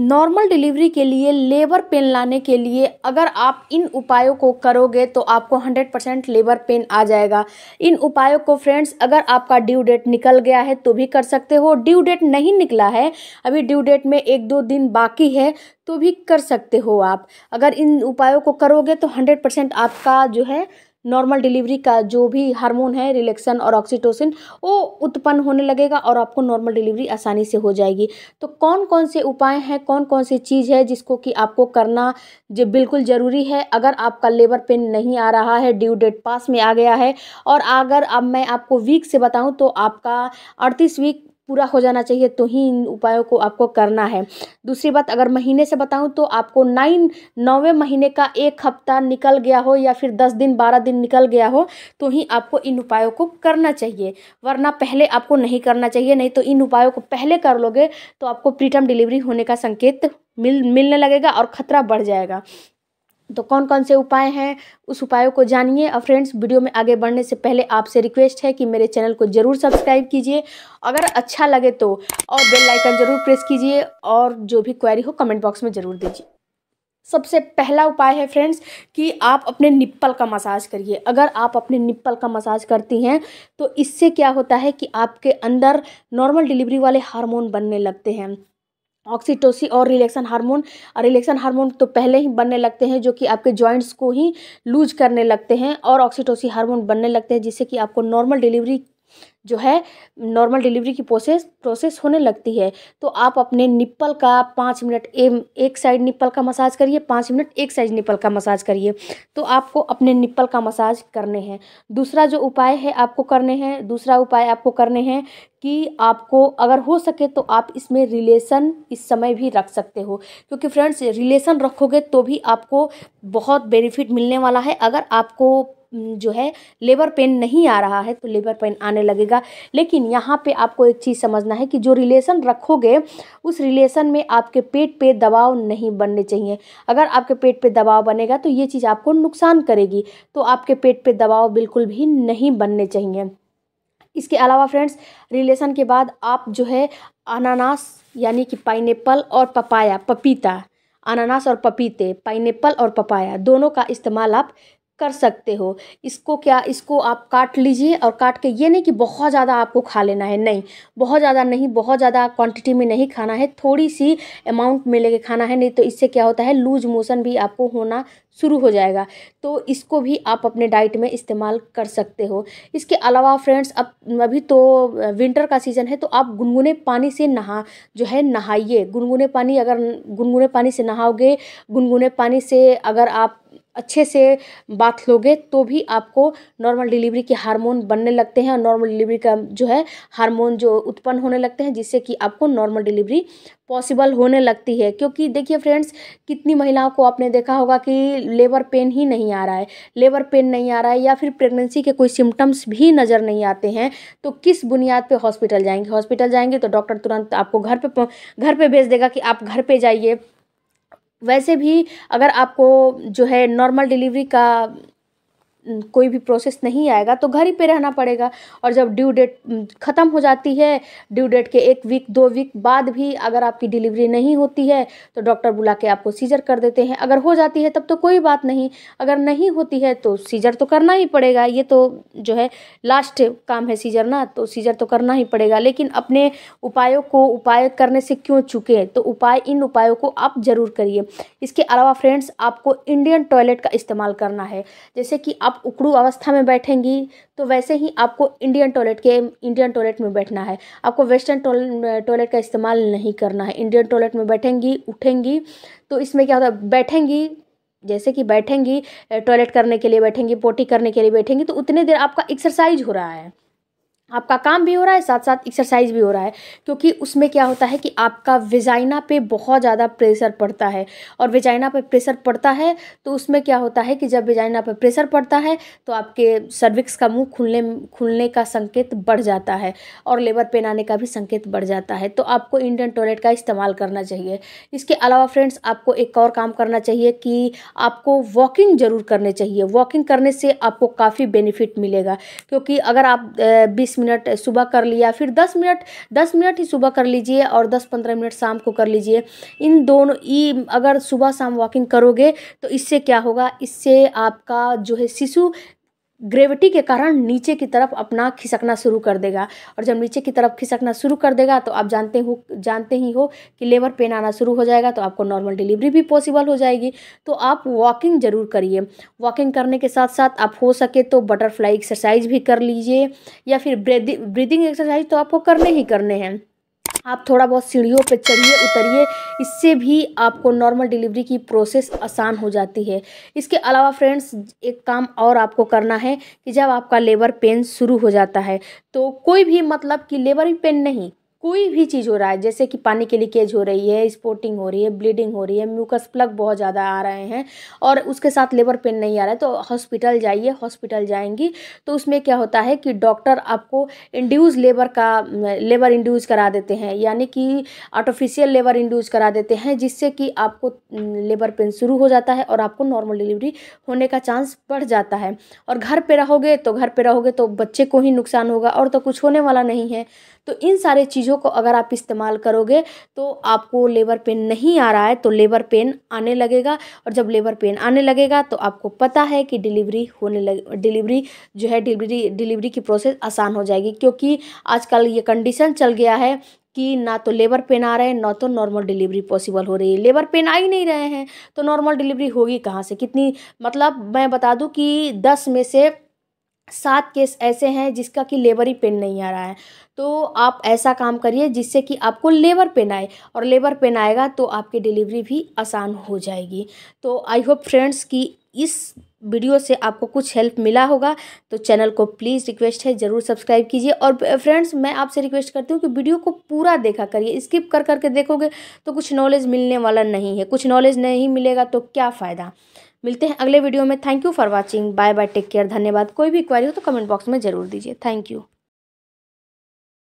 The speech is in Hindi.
नॉर्मल डिलीवरी के लिए लेबर पेन लाने के लिए अगर आप इन उपायों को करोगे तो आपको 100 परसेंट लेबर पेन आ जाएगा इन उपायों को फ्रेंड्स अगर आपका ड्यू डेट निकल गया है तो भी कर सकते हो ड्यू डेट नहीं निकला है अभी ड्यू डेट में एक दो दिन बाकी है तो भी कर सकते हो आप अगर इन उपायों को करोगे तो हंड्रेड परसेंट आपका जो है नॉर्मल डिलीवरी का जो भी हार्मोन है रिलेक्सन और ऑक्सीटोसिन वो उत्पन्न होने लगेगा और आपको नॉर्मल डिलीवरी आसानी से हो जाएगी तो कौन कौन से उपाय हैं कौन कौन सी चीज़ है जिसको कि आपको करना जो बिल्कुल ज़रूरी है अगर आपका लेबर पेन नहीं आ रहा है ड्यू डेट पास में आ गया है और अगर अब मैं आपको वीक से बताऊँ तो आपका अड़तीस वीक पूरा हो जाना चाहिए तो ही इन उपायों को आपको करना है दूसरी बात अगर महीने से बताऊं तो आपको नाइन नौवे महीने का एक हफ्ता निकल गया हो या फिर दस दिन बारह दिन निकल गया हो तो ही आपको इन उपायों को करना चाहिए वरना पहले आपको नहीं करना चाहिए नहीं तो इन उपायों को पहले कर लोगे तो आपको प्रीटर्म डिलीवरी होने का संकेत मिल मिलने लगेगा और ख़तरा बढ़ जाएगा तो कौन कौन से उपाय हैं उस उपायों को जानिए और फ्रेंड्स वीडियो में आगे बढ़ने से पहले आपसे रिक्वेस्ट है कि मेरे चैनल को ज़रूर सब्सक्राइब कीजिए अगर अच्छा लगे तो और बेल आइकन ज़रूर प्रेस कीजिए और जो भी क्वेरी हो कमेंट बॉक्स में ज़रूर दीजिए सबसे पहला उपाय है फ्रेंड्स कि आप अपने निप्पल का मसाज करिए अगर आप अपने निप्पल का मसाज करती हैं तो इससे क्या होता है कि आपके अंदर नॉर्मल डिलीवरी वाले हार्मोन बनने लगते हैं ऑक्सीटोसी और रिलेक्शन हार्मोन रिलेक्शन हार्मोन तो पहले ही बनने लगते हैं जो कि आपके जॉइंट्स को ही लूज करने लगते हैं और ऑक्सीटोसी हार्मोन बनने लगते हैं जिससे कि आपको नॉर्मल डिलीवरी जो है नॉर्मल डिलीवरी की प्रोसेस प्रोसेस होने लगती है तो आप अपने निप्पल का पाँच मिनट एक साइड निप्पल का मसाज करिए पाँच मिनट एक साइड निप्पल का मसाज करिए तो आपको अपने निप्पल का मसाज करने हैं दूसरा जो उपाय है आपको करने हैं दूसरा उपाय आपको करने हैं कि आपको अगर हो सके तो आप इसमें रिलेशन इस समय भी रख सकते हो क्योंकि फ्रेंड्स रिलेशन रखोगे तो भी आपको बहुत बेनिफिट मिलने वाला है अगर आपको जो है लेबर पेन नहीं आ रहा है तो लेबर पेन आने लगेगा लेकिन यहाँ पे आपको एक चीज़ समझना है कि जो रिलेशन रखोगे उस रिलेशन में आपके पेट पे दबाव नहीं बनने चाहिए अगर आपके पेट पे दबाव बनेगा तो ये चीज़ आपको नुकसान करेगी तो आपके पेट पे दबाव बिल्कुल भी नहीं बनने चाहिए इसके अलावा फ्रेंड्स रिलेशन के बाद आप जो है अनानास यानी कि पाइन और पपाया पपीता अनानास और पपीते पाइनएप्पल और पपाया दोनों का इस्तेमाल आप कर सकते हो इसको क्या इसको आप काट लीजिए और काट के ये नहीं कि बहुत ज़्यादा आपको खा लेना है नहीं बहुत ज़्यादा नहीं बहुत ज़्यादा क्वांटिटी में नहीं खाना है थोड़ी सी अमाउंट में लेके खाना है नहीं तो इससे क्या होता है लूज मोशन भी आपको होना शुरू हो जाएगा तो इसको भी आप अपने डाइट में इस्तेमाल कर सकते हो इसके अलावा फ्रेंड्स अब अभी तो विंटर का सीज़न है तो आप गुनगुने पानी से नहा जो है नहाइए गुनगुने पानी अगर गुनगुने पानी से नहाओगे गुनगुने पानी से अगर आप अच्छे से बात लोगे तो भी आपको नॉर्मल डिलीवरी के हार्मोन बनने लगते हैं और नॉर्मल डिलीवरी का जो है हार्मोन जो उत्पन्न होने लगते हैं जिससे कि आपको नॉर्मल डिलीवरी पॉसिबल होने लगती है क्योंकि देखिए फ्रेंड्स कितनी महिलाओं को आपने देखा होगा कि लेबर पेन ही नहीं आ रहा है लेबर पेन नहीं आ रहा है या फिर प्रेगनेंसी के कोई सिम्टम्स भी नज़र नहीं आते हैं तो किस बुनियाद पर हॉस्पिटल जाएंगे हॉस्पिटल जाएंगे तो डॉक्टर तुरंत आपको घर पर घर पर भेज देगा कि आप घर पर जाइए वैसे भी अगर आपको जो है नॉर्मल डिलीवरी का कोई भी प्रोसेस नहीं आएगा तो घर ही पे रहना पड़ेगा और जब ड्यू डेट ख़त्म हो जाती है ड्यू डेट के एक वीक दो वीक बाद भी अगर आपकी डिलीवरी नहीं होती है तो डॉक्टर बुला के आपको सीजर कर देते हैं अगर हो जाती है तब तो कोई बात नहीं अगर नहीं होती है तो सीजर तो करना ही पड़ेगा ये तो जो है लास्ट काम है सीजर ना तो सीजर तो करना ही पड़ेगा लेकिन अपने उपायों को उपाय करने से क्यों चुके तो उपाय इन उपायों को आप ज़रूर करिए इसके अलावा फ्रेंड्स आपको इंडियन टॉयलेट का इस्तेमाल करना है जैसे कि आप आप उकड़ू अवस्था में बैठेंगी तो वैसे ही आपको इंडियन टॉयलेट के इंडियन टॉयलेट में बैठना है आपको वेस्टर्न टॉयलेट का इस्तेमाल नहीं करना है इंडियन टॉयलेट में बैठेंगी उठेंगी तो इसमें क्या होता है बैठेंगी जैसे कि बैठेंगी टॉयलेट करने के लिए बैठेंगी पोटी करने के लिए बैठेंगी तो उतने देर आपका एक्सरसाइज हो रहा है आपका काम भी हो रहा है साथ साथ एक्सरसाइज भी हो रहा है क्योंकि उसमें क्या होता है कि आपका विजाइना पे बहुत ज़्यादा प्रेशर पड़ता है और विजाइना पे प्रेशर पड़ता है तो उसमें क्या होता है कि जब विजाइना पे प्रेशर पड़ता है तो आपके सर्विक्स का मुंह खुलने खुलने का संकेत बढ़ जाता है और लेबर पेन आने का भी संकेत बढ़ जाता है तो आपको इंडियन टॉयलेट का इस्तेमाल करना चाहिए इसके अलावा फ्रेंड्स आपको एक और काम करना चाहिए कि आपको वॉकिंग ज़रूर करने चाहिए वॉकिंग करने से आपको काफ़ी बेनिफिट मिलेगा क्योंकि अगर आप बीस मिनट सुबह कर लिया फिर दस मिनट दस मिनट ही सुबह कर लीजिए और दस पंद्रह मिनट शाम को कर लीजिए इन दोनों ई अगर सुबह शाम वॉकिंग करोगे तो इससे क्या होगा इससे आपका जो है शिशु ग्रेविटी के कारण नीचे की तरफ अपना खिसकना शुरू कर देगा और जब नीचे की तरफ खिसकना शुरू कर देगा तो आप जानते हो जानते ही हो कि लेबर पेन आना शुरू हो जाएगा तो आपको नॉर्मल डिलीवरी भी पॉसिबल हो जाएगी तो आप वॉकिंग ज़रूर करिए वॉकिंग करने के साथ साथ आप हो सके तो बटरफ्लाई एक्सरसाइज भी कर लीजिए या फिर ब्रीदिंग एक्सरसाइज तो आपको करने ही करने हैं आप थोड़ा बहुत सीढ़ियों पर चढ़िए उतरिए इससे भी आपको नॉर्मल डिलीवरी की प्रोसेस आसान हो जाती है इसके अलावा फ्रेंड्स एक काम और आपको करना है कि जब आपका लेबर पेन शुरू हो जाता है तो कोई भी मतलब कि लेबर पेन नहीं कोई भी चीज़ हो रहा है जैसे कि पानी की लीकेज हो रही है स्पोर्टिंग हो रही है ब्लीडिंग हो रही है म्यूकस प्लग बहुत ज़्यादा आ रहे हैं और उसके साथ लेबर पेन नहीं आ रहा है तो हॉस्पिटल जाइए हॉस्पिटल जाएंगी तो उसमें क्या होता है कि डॉक्टर आपको इंड्यूस लेबर का लेबर इंड्यूस करा देते हैं यानी कि आर्टिफिशियल लेबर इंड्यूस करा देते हैं जिससे कि आपको लेबर पेन शुरू हो जाता है और आपको नॉर्मल डिलीवरी होने का चांस बढ़ जाता है और घर पर रहोगे तो घर पर रहोगे तो बच्चे को ही नुकसान होगा और तो कुछ होने वाला नहीं है तो इन सारे चीज़ों को अगर आप इस्तेमाल करोगे तो आपको लेबर पेन नहीं आ रहा है तो लेबर पेन आने लगेगा और जब लेबर पेन आने लगेगा तो आपको पता है कि डिलीवरी होने लगे डिलीवरी जो है डिलीवरी डिलीवरी की प्रोसेस आसान हो जाएगी क्योंकि आजकल ये कंडीशन चल गया है कि ना तो लेबर पेन आ रहे हैं ना तो नॉर्मल डिलीवरी पॉसिबल हो रही है लेबर पेन आ ही नहीं रहे हैं तो नॉर्मल डिलीवरी होगी कहाँ से कितनी मतलब मैं बता दूँ कि दस में से सात केस ऐसे हैं जिसका कि लेबर ही पेन नहीं आ रहा है तो आप ऐसा काम करिए जिससे कि आपको लेबर पेन आए और लेबर पेन आएगा तो आपकी डिलीवरी भी आसान हो जाएगी तो आई होप फ्रेंड्स कि इस वीडियो से आपको कुछ हेल्प मिला होगा तो चैनल को प्लीज़ रिक्वेस्ट है ज़रूर सब्सक्राइब कीजिए और फ्रेंड्स मैं आपसे रिक्वेस्ट करती हूँ कि वीडियो को पूरा देखा करिए स्किप कर करके देखोगे तो कुछ नॉलेज मिलने वाला नहीं है कुछ नॉलेज नहीं मिलेगा तो क्या फ़ायदा मिलते हैं अगले वीडियो में thank you for watching bye bye take care धन्यवाद कोई भी क्वारी हो तो कमेंट बॉक्स में जरूर दीजिए थैंक यू